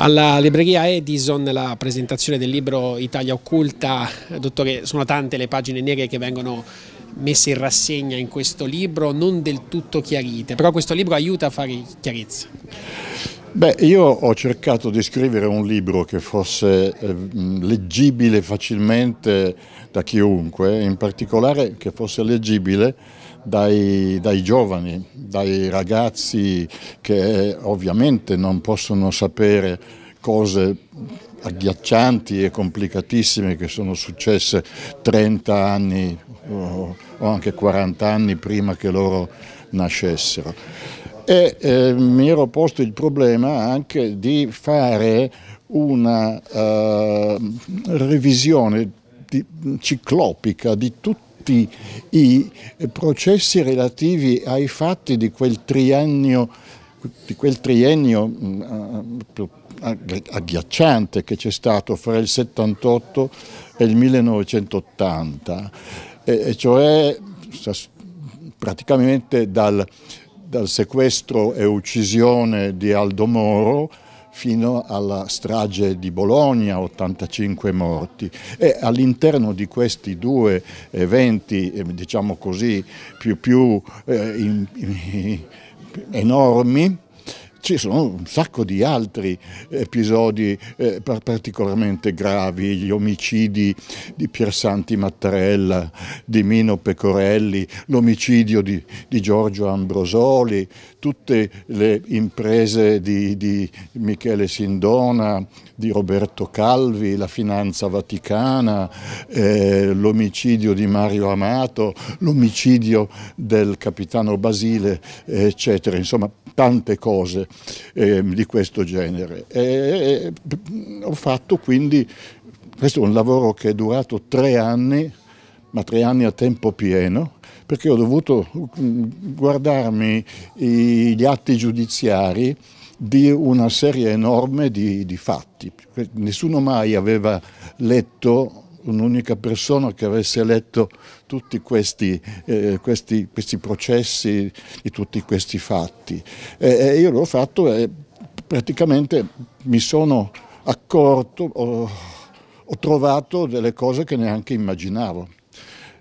Alla libreria Edison la presentazione del libro Italia Occulta, dottore, sono tante le pagine nere che vengono messe in rassegna in questo libro, non del tutto chiarite, però questo libro aiuta a fare chiarezza. Beh, io ho cercato di scrivere un libro che fosse eh, leggibile facilmente da chiunque, in particolare che fosse leggibile dai, dai giovani, dai ragazzi che ovviamente non possono sapere cose agghiaccianti e complicatissime che sono successe 30 anni o anche 40 anni prima che loro nascessero. E eh, mi ero posto il problema anche di fare una eh, revisione di, ciclopica di tutto tutti i processi relativi ai fatti di quel triennio, di quel triennio mm, agghiacciante che c'è stato fra il 78 e il 1980, e cioè praticamente dal, dal sequestro e uccisione di Aldo Moro fino alla strage di Bologna, 85 morti. E all'interno di questi due eventi, eh, diciamo così, più, più eh, in, in, enormi, ci sono un sacco di altri episodi eh, particolarmente gravi, gli omicidi di Piersanti Mattarella, di Mino Pecorelli, l'omicidio di, di, Giorgio Ambrosoli, tutte le imprese di, di Michele Sindona, di Roberto Calvi, la finanza vaticana, eh, l'omicidio di Mario Amato, l'omicidio del capitano Basile, eccetera. Insomma, tante cose eh, di questo genere. E, e, ho fatto quindi, questo è un lavoro che è durato tre anni, ma tre anni a tempo pieno, perché ho dovuto mm, guardarmi gli atti giudiziari di una serie enorme di, di fatti. Nessuno mai aveva letto un'unica persona che avesse letto tutti questi, eh, questi, questi processi di tutti questi fatti. E, e io l'ho fatto e praticamente mi sono accorto, ho, ho trovato delle cose che neanche immaginavo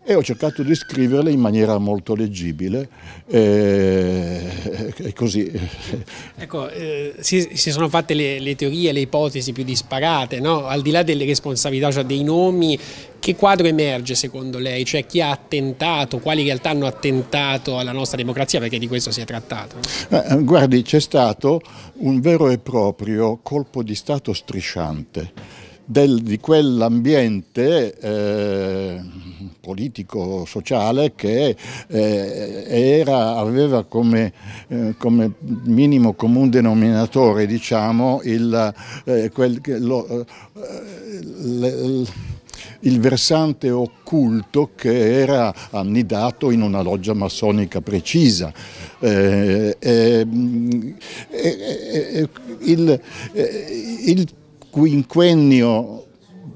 e ho cercato di scriverle in maniera molto leggibile e, eh, e così. Ecco, eh, si, si, sono fatte le, le, teorie, le ipotesi più disparate, no? al di là delle responsabilità, cioè dei nomi, che quadro emerge secondo lei? Cioè chi ha attentato, quali realtà hanno attentato alla nostra democrazia? Perché di questo si è trattato. Eh, guardi, c'è stato un vero e proprio colpo di Stato strisciante del, di quell'ambiente... Eh, politico-sociale che eh, era, aveva come, eh, come, minimo comune denominatore diciamo, il, eh, quel, lo, il, eh, il versante occulto che era annidato in una loggia massonica precisa. Eh, eh, eh, eh, eh il, il quinquennio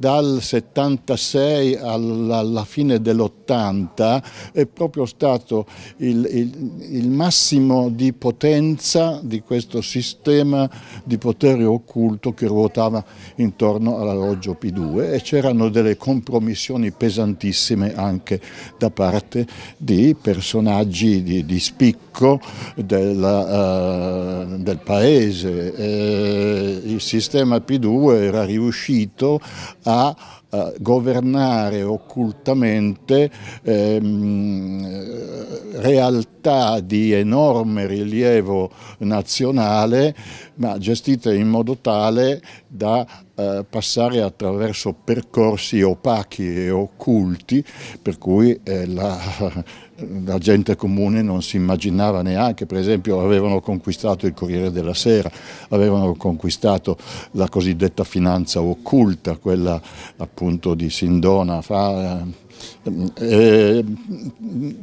dal 76 alla, fine dell'80 è proprio stato il, il, il massimo di potenza di questo sistema di potere occulto che ruotava intorno all'alloggio P2 e c'erano delle compromissioni pesantissime anche da parte di personaggi di, di spicco della, uh, del paese. Eh, il sistema P2 era riuscito a a eh, governare occultamente ehm, realtà di enorme rilievo nazionale, ma gestite in modo tale da eh, passare attraverso percorsi opachi e occulti, per cui eh, la, la gente comune non si immaginava neanche, per esempio avevano conquistato il Corriere della Sera, avevano conquistato la cosiddetta finanza occulta, quella appunto di Sindona, fa, eh,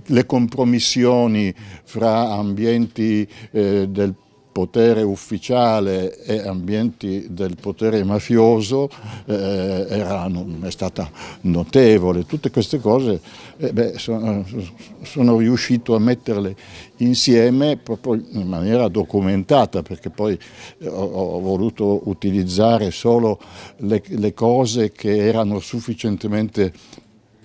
le compromissioni fra ambienti eh, del potere ufficiale e ambienti del potere mafioso eh, erano, è stata notevole. Tutte queste cose eh, beh, sono, sono, riuscito a metterle insieme proprio in maniera documentata perché poi eh, ho, ho voluto utilizzare solo le, le cose che erano sufficientemente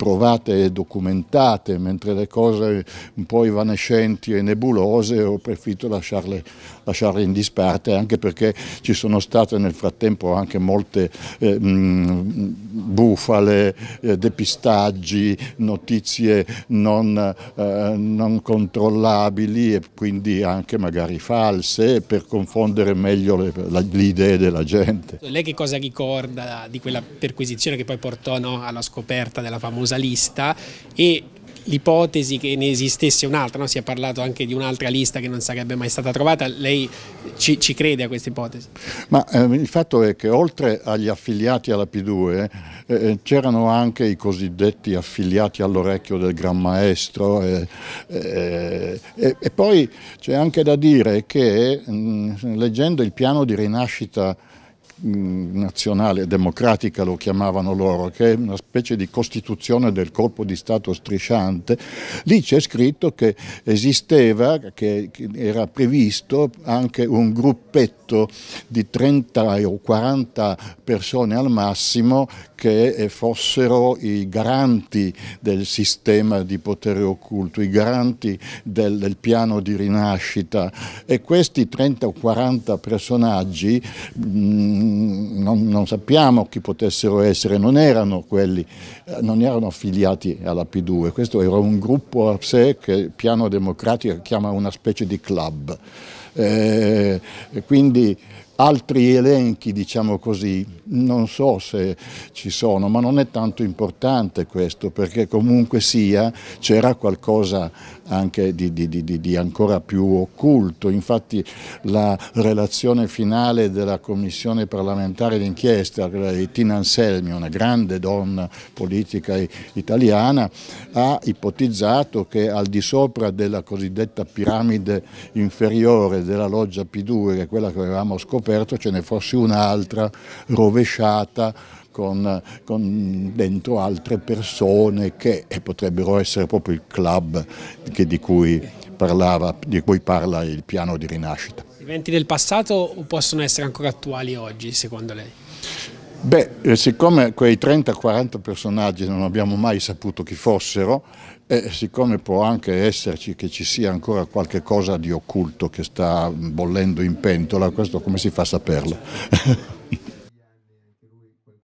provate e documentate, mentre le cose un po' evanescenti e nebulose ho preferito lasciarle, lasciarle in disparte, anche perché ci sono state nel frattempo anche molte eh, mh, bufale, eh, depistaggi, notizie non, eh, non controllabili e quindi anche magari false per confondere meglio le, le idee della gente. Lei che cosa ricorda di quella perquisizione che poi portò no, alla scoperta della famosa lista e l'ipotesi che ne esistesse un'altra, no? si è parlato anche di un'altra lista che non sarebbe mai stata trovata, lei ci, ci crede a questa ipotesi? Ma eh, il fatto è che oltre agli affiliati alla P2 eh, eh, c'erano anche i cosiddetti affiliati all'orecchio del Gran Maestro eh, eh, eh e poi c'è anche da dire che mh, leggendo il piano di rinascita Mm, nazionale democratica lo chiamavano loro, che è una specie di costituzione del colpo di Stato strisciante, lì c'è scritto che esisteva, che era previsto anche un gruppetto di 30 o 40 persone al massimo che eh, fossero i garanti del sistema di potere occulto, i garanti del, del piano di rinascita e questi 30 o 40 personaggi mh, mm, non, non, sappiamo chi potessero essere, non erano quelli, eh, non erano affiliati alla P2, questo era un gruppo a sé che il piano democratico chiama una specie di club. Eh, quindi altri elenchi, diciamo così, non so se ci sono, ma non è tanto importante questo, perché comunque sia c'era qualcosa anche di, di, di, di, ancora più occulto, infatti la relazione finale della Commissione parlamentare d'inchiesta di eh, Tina Anselmi, una grande donna politica italiana, ha ipotizzato che al di sopra della cosiddetta piramide inferiore della loggia P2, che è quella che avevamo scoperto, scoperto ce ne fosse un'altra rovesciata con, con, dentro altre persone che potrebbero essere proprio il club di cui, parlava, di cui parla il piano di rinascita. Eventi del passato possono essere ancora attuali oggi secondo lei? Beh, eh, siccome quei 30-40 personaggi non abbiamo mai saputo chi fossero, e eh, siccome può anche esserci che ci sia ancora qualche cosa di occulto che sta bollendo in pentola, questo come si fa a saperlo?